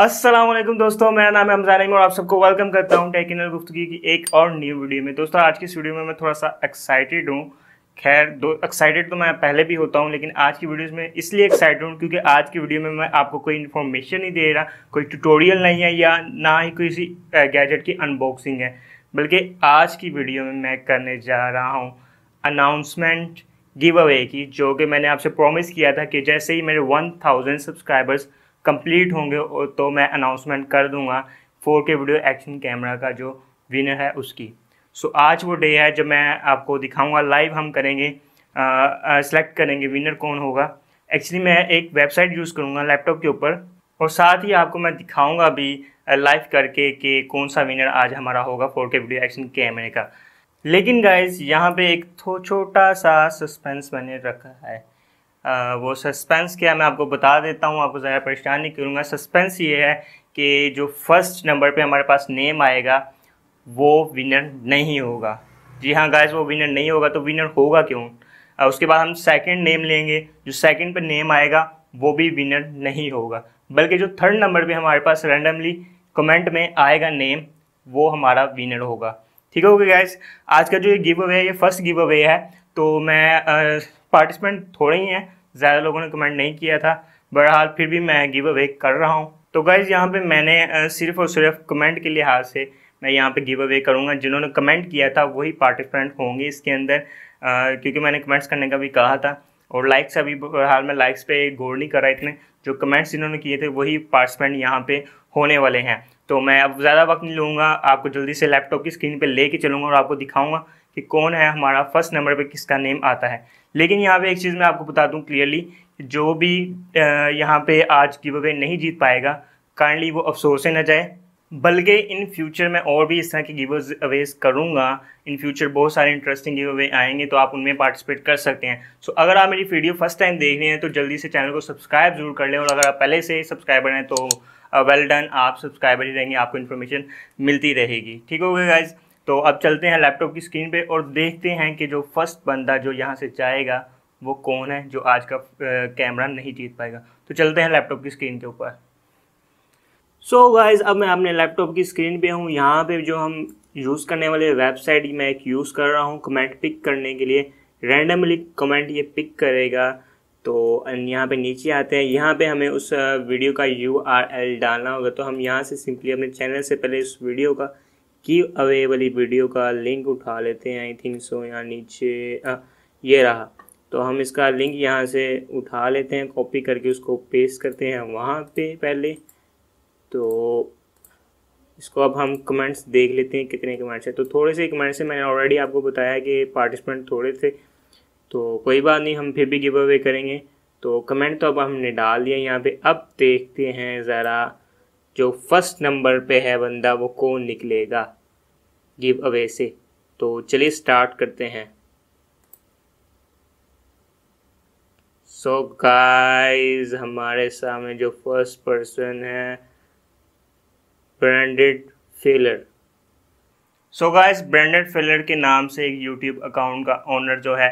असलम दोस्तों मेरा नाम है हमजान और आप सबको वेलकम करता हूँ टेक्निकल गुफ्तगी की एक और न्यू वीडियो में दोस्तों आज की इस वीडियो में मैं थोड़ा सा एक्साइटेड हूँ खैर दो एक्साइटेड तो मैं पहले भी होता हूँ लेकिन आज की वीडियोस में इसलिए एक्साइटेड हूँ क्योंकि आज की वीडियो में मैं आपको कोई इन्फॉर्मेशन नहीं दे रहा कोई ट्यूटोरियल नहीं है या ना ही किसी गैजेट की अनबॉक्सिंग है बल्कि आज की वीडियो में मैं करने जा रहा हूँ अनाउंसमेंट गिव अवे की जो कि मैंने आपसे प्रॉमिस किया था कि जैसे ही मेरे वन सब्सक्राइबर्स कंप्लीट होंगे तो मैं अनाउंसमेंट कर दूंगा four K video action camera का जो विनर है उसकी सो so, आज वो डे है जब मैं आपको दिखाऊंगा लाइव हम करेंगे सेलेक्ट करेंगे विनर कौन होगा एक्चुअली मैं एक वेबसाइट यूज़ करूँगा लैपटॉप के ऊपर और साथ ही आपको मैं दिखाऊँगा भी लाइव करके कि कौन सा विनर आज हमारा होगा फोर के वीडियो एक्शन कैमरे का लेकिन गाइज यहाँ पे एक छोटा सा सस्पेंस मैंने रखा है वो सस्पेंस क्या है मैं आपको बता देता हूँ आपको ज़्यादा परेशान नहीं करूँगा सस्पेंस ये है कि जो फर्स्ट नंबर पे हमारे पास नेम आएगा वो विनर नहीं होगा जी हाँ गाइस वो विनर नहीं होगा तो विनर होगा क्यों उसके बाद हम सेकंड नेम लेंगे जो सेकंड पे नेम आएगा वो भी विनर नहीं होगा बल्कि जो थर्ड नंबर पे हमारे पास रैंडमली कमेंट में आएगा नेम वो हमारा विनर होगा ठीक है ओके गाइस आज का जो ये गिव अवे है ये फर्स्ट गिव अवे है तो मैं पार्टिसिपेंट थोड़े ही हैं ज़्यादा लोगों ने कमेंट नहीं किया था बहरहाल फिर भी मैं गिव अवे कर रहा हूँ तो गाइज़ यहाँ पे मैंने सिर्फ और सिर्फ कमेंट के लिहाज से मैं यहाँ पे गिव अवे करूँगा जिन्होंने कमेंट किया था वही पार्टिसिपेंट होंगे इसके अंदर क्योंकि मैंने कमेंट्स करने का भी कहा था और लाइक्स अभी बहरहाल में लाइक्स पे गौर नहीं कर रहा इतने जो कमेंट्स इन्होंने किए थे वही पार्टिसिपेंट यहाँ पे होने वाले हैं तो मैं अब ज़्यादा वक्त नहीं लूँगा आपको जल्दी से लैपटॉप की स्क्रीन पर ले कर चलूँगा और आपको दिखाऊँगा कि कौन है हमारा फर्स्ट नंबर पर किसका नेम आता है लेकिन यहाँ पे एक चीज़ मैं आपको बता दूँ क्लियरली जो भी यहाँ पे आज गिव अवे नहीं जीत पाएगा काइंडली वो अफसोस से न जाए बल्कि इन फ्यूचर मैं और भी इस तरह के गिव अवेज करूँगा इन फ्यूचर बहुत सारे इंटरेस्टिंग गिव अवे आएंगे तो आप उनमें पार्टिसिपेट कर सकते हैं सो so, अगर आप मेरी वीडियो फर्स्ट टाइम देख रहे हैं तो जल्दी से चैनल को सब्सक्राइब जरूर कर लें और अगर आप पहले से सब्सक्राइबर हैं तो वेल uh, डन well आप सब्सक्राइबर ही रहेंगे आपको इन्फॉर्मेशन मिलती रहेगी ठीक हो गया गाइज़ तो अब चलते हैं लैपटॉप की स्क्रीन पे और देखते हैं कि जो फर्स्ट बंदा जो यहाँ से जाएगा वो कौन है जो आज का कैमरा नहीं जीत पाएगा तो चलते हैं लैपटॉप की स्क्रीन के ऊपर सो गाइज अब मैं अपने लैपटॉप की स्क्रीन पे हूँ यहाँ पे जो हम यूज़ करने वाले वेबसाइट मैं एक यूज़ कर रहा हूँ कमेंट पिक करने के लिए रैंडमली कमेंट ये पिक करेगा तो यहाँ पे नीचे आते हैं यहाँ पे हमें उस वीडियो का यू डालना होगा तो हम यहाँ से सिंपली अपने चैनल से पहले उस वीडियो का की अवे वाली वीडियो का लिंक उठा लेते हैं आई थिंक सो यहाँ नीचे आ, हाँ, ये रहा तो हम इसका लिंक यहाँ से उठा लेते हैं कॉपी करके उसको पेस्ट करते हैं वहाँ पे पहले तो इसको अब हम कमेंट्स देख लेते हैं कितने कमेंट्स हैं तो थोड़े से कमेंट्स हैं मैंने ऑलरेडी आपको बताया कि पार्टिसिपेंट थोड़े थे तो कोई बात नहीं हम फिर भी गिव अवे करेंगे तो कमेंट तो अब हमने डाल दिया यहाँ पे अब देखते हैं ज़रा जो फर्स्ट नंबर पे है बंदा वो कौन निकलेगा गिव अवे से तो चलिए स्टार्ट करते हैं सो so गाइस हमारे सामने जो फर्स्ट पर्सन है branded feller so guys branded feller के नाम से एक यूट्यूब अकाउंट का ओनर जो है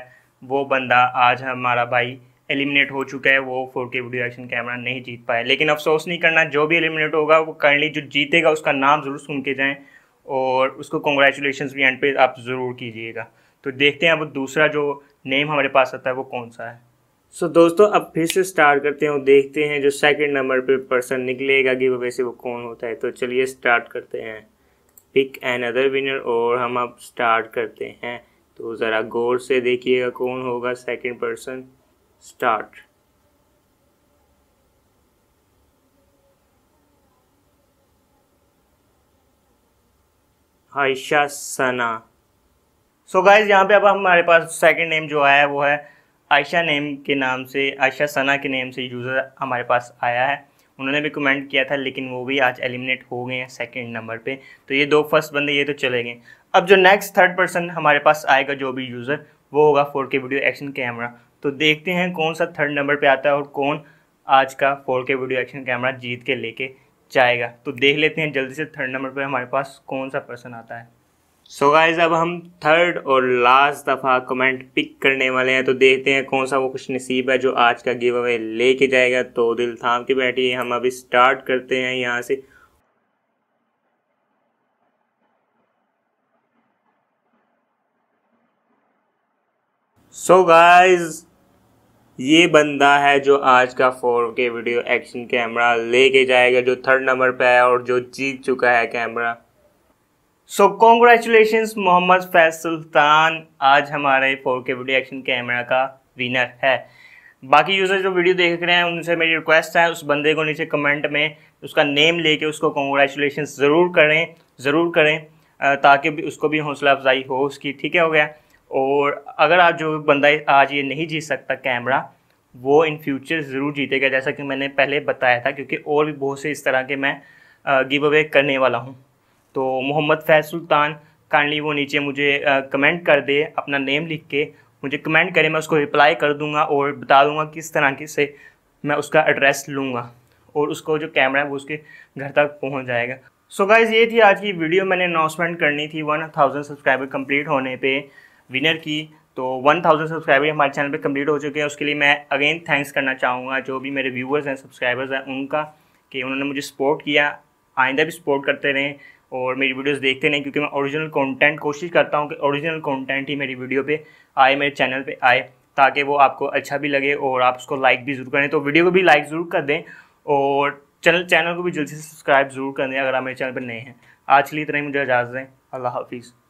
वो बंदा आज हमारा भाई एलिमिनेट हो चुका है वो four K video action camera नहीं जीत पाया लेकिन अफसोस नहीं करना जो भी एलिमिनेट होगा वो काइंडली जो जीतेगा उसका नाम ज़रूर सुन के जाएँ और उसको कॉन्ग्रेचुलेशन भी एंड पे आप ज़रूर कीजिएगा तो देखते हैं अब दूसरा जो नेम हमारे पास आता है वो कौन सा है सो so, दोस्तों अब फिर से स्टार्ट करते हैं देखते हैं जो सेकंड नंबर पे पर्सन निकलेगा कि वैसे वो कौन होता है तो चलिए स्टार्ट करते हैं पिक एन अदर विनर और हम अब स्टार्ट करते हैं तो ज़रा गौर से देखिएगा कौन होगा second person start Ayesha Sana so guys यहाँ पे अब हमारे पास सेकंड नेम जो आया है वो है आयशा नेम के नाम से आयशा सना के नेम से यूज़र हमारे पास आया है उन्होंने भी कमेंट किया था लेकिन वो भी आज एलिमिनेट हो गए हैं सेकंड नंबर पे तो ये दो फर्स्ट बंदे ये तो चले गए अब जो नेक्स्ट थर्ड पर्सन हमारे पास आएगा जो भी यूज़र वो होगा four K video action camera तो देखते हैं कौन सा थर्ड नंबर पे आता है और कौन आज का four K video action camera जीत के लेके जाएगा तो देख लेते हैं जल्दी से थर्ड नंबर पे हमारे पास कौन सा पर्सन आता है सो so गाइज अब हम थर्ड और लास्ट दफ़ा कमेंट पिक करने वाले हैं तो देखते हैं कौन सा वो कुछ नसीब है जो आज का गिव अवे लेके जाएगा तो दिल थाम के बैठिए हम अभी स्टार्ट करते हैं यहाँ से सो so गाइज ये बंदा है जो आज का four K video action camera लेके जाएगा जो थर्ड नंबर पे है और जो जीत चुका है camera so congratulation Mohammad Faiz Sultan आज हमारे four K video action camera का विनर है बाकी यूज़र जो वीडियो देख रहे हैं उनसे मेरी रिक्वेस्ट है उस बंदे को नीचे कमेंट में उसका नेम लेके उसको कॉन्ग्रेचुलेशन ज़रूर करें ज़रूर करें ताकि उसको भी हौसला अफजाई हो उसकी ठीक है हो गया और अगर आप जो बंदा आज ये नहीं जीत सकता कैमरा वो इन फ्यूचर ज़रूर जीतेगा जैसा कि मैंने पहले बताया था क्योंकि और भी बहुत से इस तरह के मैं गिव अवे करने वाला हूँ तो मोहम्मद फैज सुल्तान काइंडली वो नीचे मुझे कमेंट कर दे अपना नेम लिख के मुझे कमेंट करे मैं उसको रिप्लाई कर दूंगा और बता दूंगा किस तरह की से मैं उसका एड्रेस लूँगा और उसको जो कैमरा है वो उसके घर तक पहुँच जाएगा सो so गाइज़ ये थी आज की वीडियो मैंने अनाउंसमेंट करनी थी वन थाउजेंड सब्सक्राइबर कंप्लीट होने पे विनर की तो 1000 सब्सक्राइबर हमारे चैनल पे कंप्लीट हो चुके हैं उसके लिए मैं अगेन थैंक्स करना चाहूँगा जो भी मेरे व्यूवर्स हैं सब्सक्राइबर्स हैं उनका कि उन्होंने मुझे सपोर्ट किया आइंदा भी सपोर्ट करते रहें और मेरी वीडियोस देखते रहें क्योंकि मैं ओरिजिनल कंटेंट कोशिश करता हूँ कि ओरिजिनल कंटेंट ही मेरी वीडियो पर आए मेरे चैनल पर आए ताकि वो आपको अच्छा भी लगे और आप उसको लाइक भी ज़रूर करें तो वीडियो को भी लाइक ज़रूर कर दें और चैनल चैनल को भी जल्दी से सब्सक्राइब ज़रूर कर दें अगर आप मेरे चैनल पर नए हैं आज के लिए इतना ही मुझे इजाज़ दें अल्लाह हाफिज़